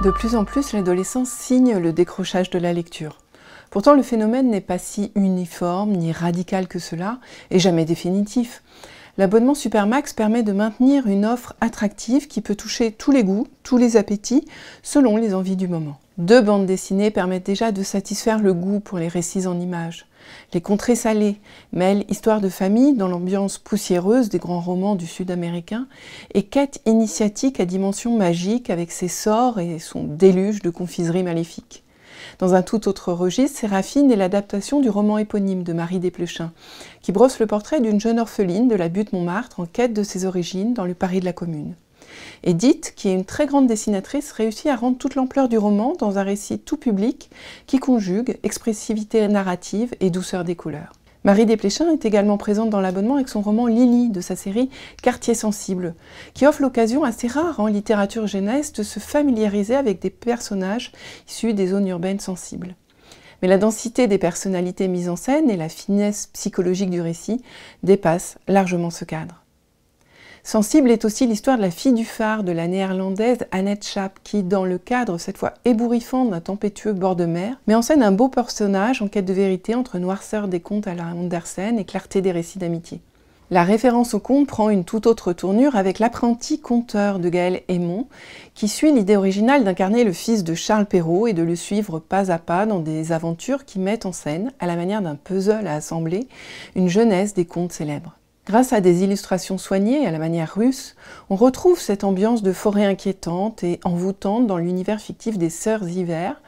De plus en plus, l'adolescence signe le décrochage de la lecture. Pourtant, le phénomène n'est pas si uniforme ni radical que cela, et jamais définitif. L'abonnement Supermax permet de maintenir une offre attractive qui peut toucher tous les goûts, tous les appétits, selon les envies du moment. Deux bandes dessinées permettent déjà de satisfaire le goût pour les récits en images. Les contrées salées mêlent histoire de famille dans l'ambiance poussiéreuse des grands romans du sud-américain et quête initiatique à dimension magique avec ses sorts et son déluge de confiseries maléfiques. Dans un tout autre registre, Séraphine est l'adaptation du roman éponyme de Marie Desplechin, qui brosse le portrait d'une jeune orpheline de la butte Montmartre en quête de ses origines dans le Paris de la Commune. Edith, qui est une très grande dessinatrice, réussit à rendre toute l'ampleur du roman dans un récit tout public qui conjugue expressivité narrative et douceur des couleurs. Marie Desplechin est également présente dans l'abonnement avec son roman Lily de sa série Quartier sensible, qui offre l'occasion assez rare en littérature jeunesse de se familiariser avec des personnages issus des zones urbaines sensibles. Mais la densité des personnalités mises en scène et la finesse psychologique du récit dépassent largement ce cadre. Sensible est aussi l'histoire de la fille du phare de la néerlandaise Annette Schaap, qui, dans le cadre cette fois ébouriffant d'un tempétueux bord de mer, met en scène un beau personnage en quête de vérité entre noirceur des contes à la Andersen et clarté des récits d'amitié. La référence au conte prend une toute autre tournure avec l'apprenti conteur de Gaël Aymon, qui suit l'idée originale d'incarner le fils de Charles Perrault et de le suivre pas à pas dans des aventures qui mettent en scène, à la manière d'un puzzle à assembler, une jeunesse des contes célèbres. Grâce à des illustrations soignées à la manière russe, on retrouve cette ambiance de forêt inquiétante et envoûtante dans l'univers fictif des Sœurs Hiver.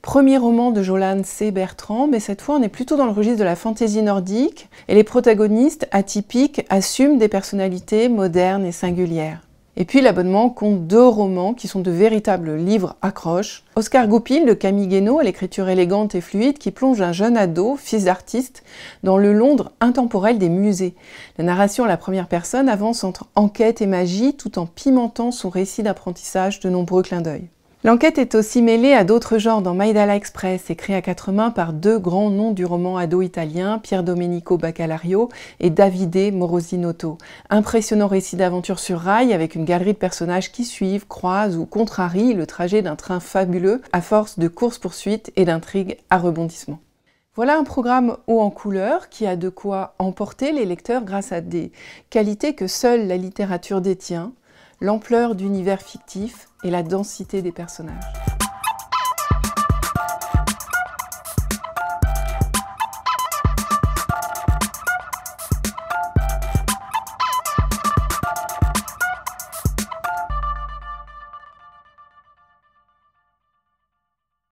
Premier roman de Jolan C. Bertrand, mais cette fois on est plutôt dans le registre de la fantaisie nordique et les protagonistes atypiques assument des personnalités modernes et singulières. Et puis l'abonnement compte deux romans qui sont de véritables livres accroches. Oscar Goupil de Camille Guénaud à l'écriture élégante et fluide qui plonge un jeune ado, fils d'artiste, dans le Londres intemporel des musées. La narration à la première personne avance entre enquête et magie tout en pimentant son récit d'apprentissage de nombreux clins d'œil. L'enquête est aussi mêlée à d'autres genres dans Maïdala Express, écrit à quatre mains par deux grands noms du roman ado italien, Pier Domenico Baccalario et Davide Morosinotto. Impressionnant récit d'aventure sur rail avec une galerie de personnages qui suivent, croisent ou contrarient le trajet d'un train fabuleux à force de courses-poursuites et d'intrigues à rebondissements. Voilà un programme haut en couleur qui a de quoi emporter les lecteurs grâce à des qualités que seule la littérature détient, l'ampleur d'univers fictif et la densité des personnages.